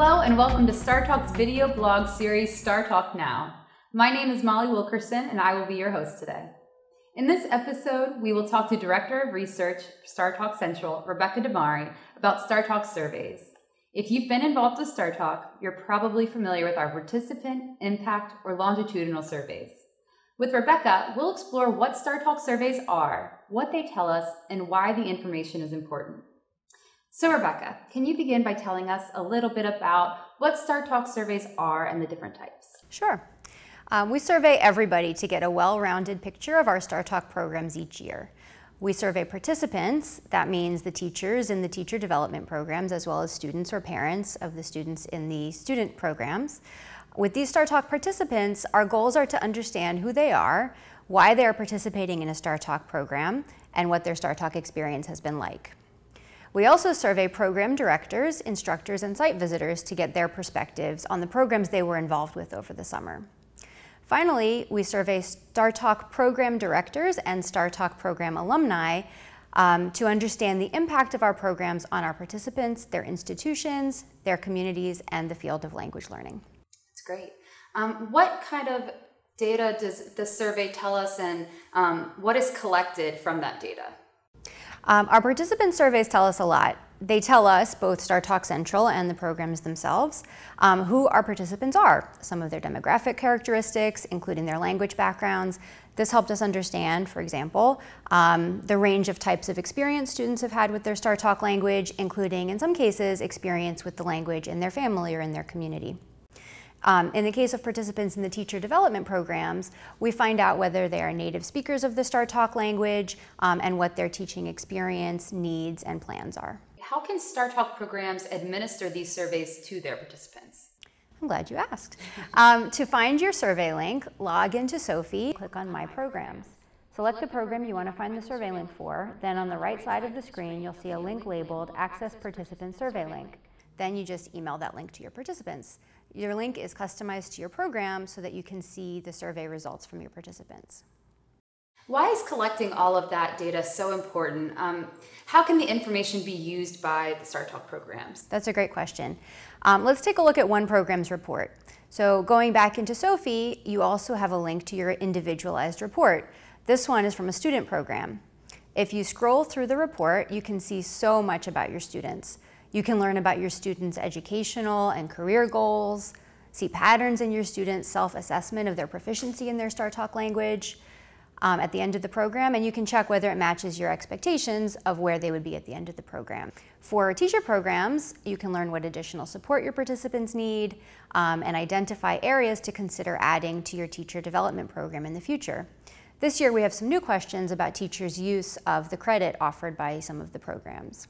Hello and welcome to StarTalk's video blog series, StarTalk Now. My name is Molly Wilkerson and I will be your host today. In this episode, we will talk to Director of Research for Central, Rebecca Damari, about StarTalk surveys. If you've been involved with StarTalk, you're probably familiar with our participant, impact, or longitudinal surveys. With Rebecca, we'll explore what StarTalk surveys are, what they tell us, and why the information is important. So, Rebecca, can you begin by telling us a little bit about what Star Talk surveys are and the different types? Sure. Um, we survey everybody to get a well rounded picture of our Star Talk programs each year. We survey participants, that means the teachers in the teacher development programs, as well as students or parents of the students in the student programs. With these Star Talk participants, our goals are to understand who they are, why they are participating in a Star Talk program, and what their Star Talk experience has been like. We also survey program directors, instructors, and site visitors to get their perspectives on the programs they were involved with over the summer. Finally, we survey StarTalk program directors and StarTalk program alumni um, to understand the impact of our programs on our participants, their institutions, their communities, and the field of language learning. That's great. Um, what kind of data does the survey tell us, and um, what is collected from that data? Um, our participant surveys tell us a lot. They tell us, both Star Talk Central and the programs themselves, um, who our participants are, some of their demographic characteristics, including their language backgrounds. This helped us understand, for example, um, the range of types of experience students have had with their Star Talk language, including, in some cases, experience with the language in their family or in their community. Um, in the case of participants in the teacher development programs, we find out whether they are native speakers of the STAR Talk language um, and what their teaching experience, needs, and plans are. How can STAR Talk programs administer these surveys to their participants? I'm glad you asked. Um, to find your survey link, log into Sophie, click on My Programs. Select the program you want to find the survey link for, then on the right side of the screen you'll see a link labeled Access Participant Survey Link. Then you just email that link to your participants. Your link is customized to your program so that you can see the survey results from your participants. Why is collecting all of that data so important? Um, how can the information be used by the StarTalk programs? That's a great question. Um, let's take a look at one program's report. So going back into Sophie, you also have a link to your individualized report. This one is from a student program. If you scroll through the report, you can see so much about your students. You can learn about your students' educational and career goals, see patterns in your students' self-assessment of their proficiency in their StarTalk language um, at the end of the program, and you can check whether it matches your expectations of where they would be at the end of the program. For teacher programs, you can learn what additional support your participants need um, and identify areas to consider adding to your teacher development program in the future. This year we have some new questions about teachers' use of the credit offered by some of the programs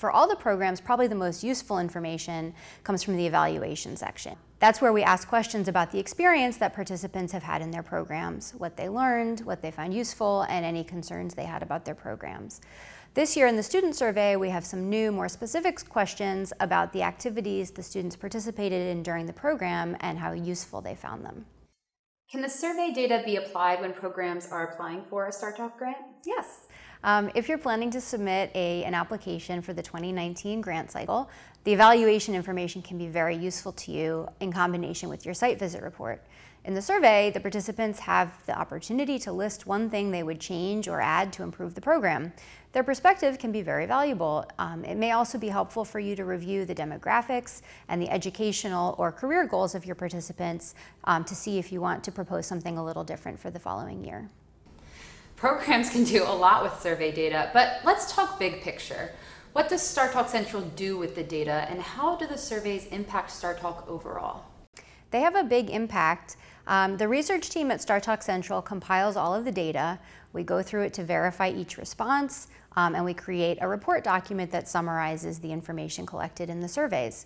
for all the programs, probably the most useful information comes from the evaluation section. That's where we ask questions about the experience that participants have had in their programs, what they learned, what they found useful, and any concerns they had about their programs. This year in the student survey, we have some new, more specific questions about the activities the students participated in during the program and how useful they found them. Can the survey data be applied when programs are applying for a StartOff grant? Yes. Um, if you're planning to submit a, an application for the 2019 grant cycle, the evaluation information can be very useful to you in combination with your site visit report. In the survey, the participants have the opportunity to list one thing they would change or add to improve the program. Their perspective can be very valuable. Um, it may also be helpful for you to review the demographics and the educational or career goals of your participants um, to see if you want to propose something a little different for the following year. Programs can do a lot with survey data, but let's talk big picture. What does StarTalk Central do with the data and how do the surveys impact StarTalk overall? They have a big impact. Um, the research team at StarTalk Central compiles all of the data. We go through it to verify each response um, and we create a report document that summarizes the information collected in the surveys.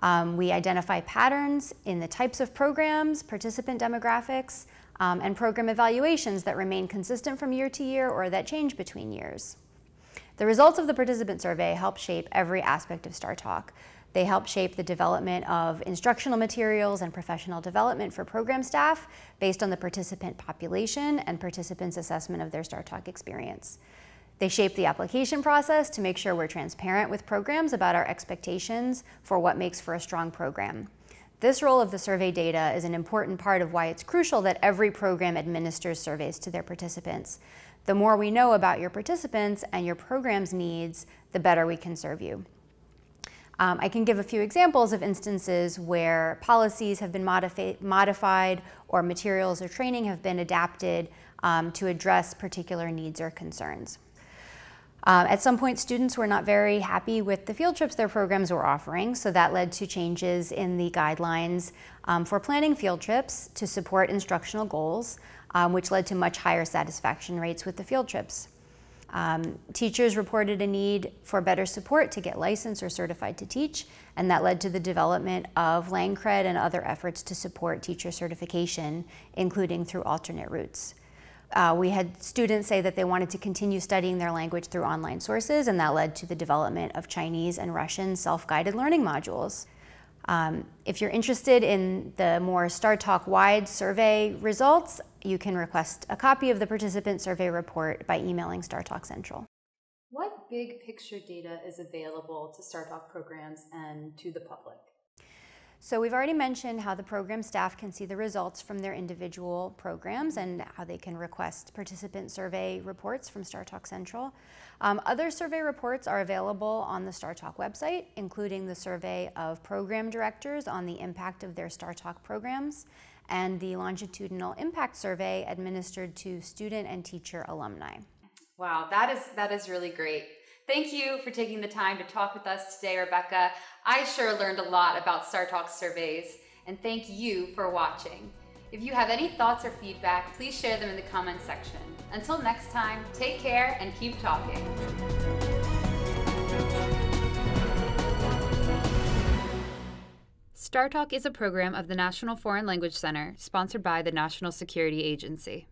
Um, we identify patterns in the types of programs, participant demographics, um, and program evaluations that remain consistent from year to year or that change between years. The results of the participant survey help shape every aspect of STAR Talk. They help shape the development of instructional materials and professional development for program staff based on the participant population and participants' assessment of their STAR Talk experience. They shape the application process to make sure we're transparent with programs about our expectations for what makes for a strong program. This role of the survey data is an important part of why it's crucial that every program administers surveys to their participants. The more we know about your participants and your program's needs, the better we can serve you. Um, I can give a few examples of instances where policies have been modifi modified or materials or training have been adapted um, to address particular needs or concerns. Um, at some point, students were not very happy with the field trips their programs were offering, so that led to changes in the guidelines um, for planning field trips to support instructional goals, um, which led to much higher satisfaction rates with the field trips. Um, teachers reported a need for better support to get licensed or certified to teach, and that led to the development of LangCred and other efforts to support teacher certification, including through alternate routes. Uh, we had students say that they wanted to continue studying their language through online sources, and that led to the development of Chinese and Russian self-guided learning modules. Um, if you're interested in the more StarTalk wide survey results, you can request a copy of the participant survey report by emailing StarTalk Central. What big picture data is available to StarTalk programs and to the public? So we've already mentioned how the program staff can see the results from their individual programs and how they can request participant survey reports from StarTalk Central. Um, other survey reports are available on the StarTalk website, including the survey of program directors on the impact of their StarTalk programs and the longitudinal impact survey administered to student and teacher alumni. Wow, that is that is really great. Thank you for taking the time to talk with us today, Rebecca. I sure learned a lot about StarTalk surveys, and thank you for watching. If you have any thoughts or feedback, please share them in the comments section. Until next time, take care and keep talking. StarTalk is a program of the National Foreign Language Center, sponsored by the National Security Agency.